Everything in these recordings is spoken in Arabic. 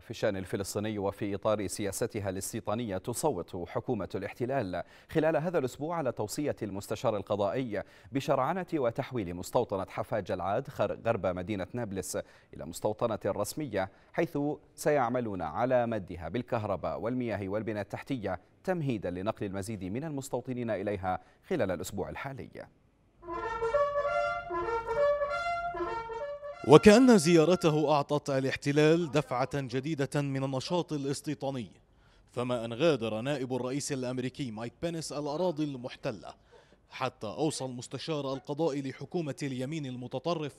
في الشأن الفلسطيني وفي إطار سياستها الاستيطانية تصوت حكومة الاحتلال خلال هذا الأسبوع على توصية المستشار القضائي بشرعنة وتحويل مستوطنة حفاج العاد غرب مدينة نابلس إلى مستوطنة رسمية حيث سيعملون على مدها بالكهرباء والمياه والبنى التحتية تمهيدا لنقل المزيد من المستوطنين إليها خلال الأسبوع الحالي وكأن زيارته أعطت الاحتلال دفعة جديدة من النشاط الاستيطاني فما أن غادر نائب الرئيس الأمريكي مايك بينس الأراضي المحتلة حتى أوصى المستشار القضائي لحكومة اليمين المتطرف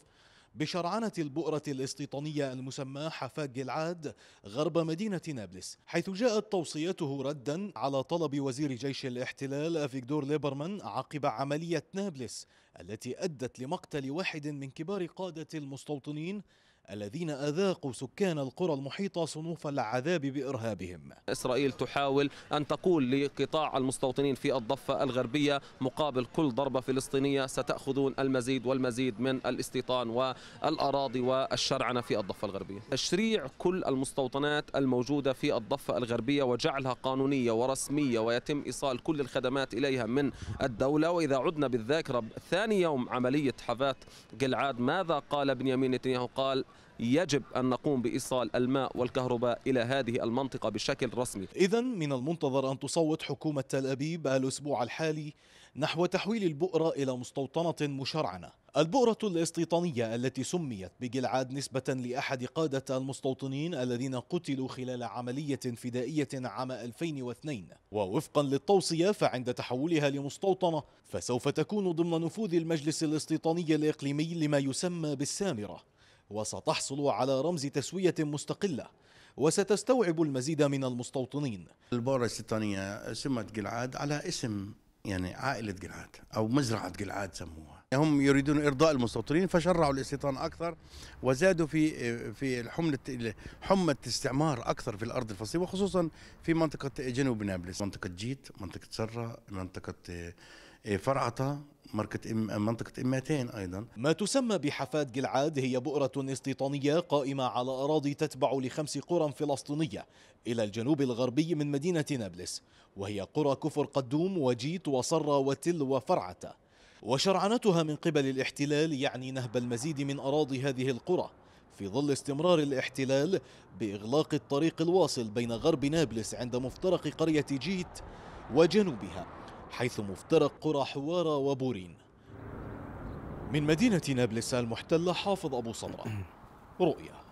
بشرعنة البؤرة الاستيطانية المسماة حفاق جلعاد غرب مدينة نابلس حيث جاءت توصيته ردا على طلب وزير جيش الاحتلال فيكتور ليبرمان عقب عملية نابلس التي أدت لمقتل واحد من كبار قادة المستوطنين الذين أذاقوا سكان القرى المحيطة صنوف العذاب بإرهابهم إسرائيل تحاول أن تقول لقطاع المستوطنين في الضفة الغربية مقابل كل ضربة فلسطينية ستأخذون المزيد والمزيد من الاستيطان والأراضي والشرعنة في الضفة الغربية تشريع كل المستوطنات الموجودة في الضفة الغربية وجعلها قانونية ورسمية ويتم إيصال كل الخدمات إليها من الدولة وإذا عدنا بالذاكرة ثاني يوم عملية حفات قلعاد ماذا قال بنيامين نتنياهو قال يجب أن نقوم بإيصال الماء والكهرباء إلى هذه المنطقة بشكل رسمي إذا من المنتظر أن تصوت حكومة تل أبيب الأسبوع الحالي نحو تحويل البؤرة إلى مستوطنة مشرعنة البؤرة الاستيطانية التي سميت بجلعاد نسبة لأحد قادة المستوطنين الذين قتلوا خلال عملية فدائية عام 2002 ووفقا للتوصية فعند تحولها لمستوطنة فسوف تكون ضمن نفوذ المجلس الاستيطاني الإقليمي لما يسمى بالسامرة وستحصل على رمز تسوية مستقلة وستستوعب المزيد من المستوطنين البورة الستانية سمت قلعاد على اسم يعني عائلة قلعاد أو مزرعة قلعاد سموها هم يريدون إرضاء المستوطنين فشرعوا الاستيطان أكثر وزادوا في في حملة حمة استعمار أكثر في الأرض الفلسطينية وخصوصا في منطقة جنوب نابلس منطقة جيت منطقة سرة منطقة إيه، فرعتها مركة منطقة إماتين أيضا ما تسمى بحفاد جلعاد هي بؤرة استيطانية قائمة على أراضي تتبع لخمس قرى فلسطينية إلى الجنوب الغربي من مدينة نابلس وهي قرى كفر قدوم وجيت وصرة وتل وفرعة وشرعنتها من قبل الاحتلال يعني نهب المزيد من أراضي هذه القرى في ظل استمرار الاحتلال بإغلاق الطريق الواصل بين غرب نابلس عند مفترق قرية جيت وجنوبها حيث مفترق قرى حوارة وبورين من مدينة نابلس المحتلة حافظ أبو صبرة رؤية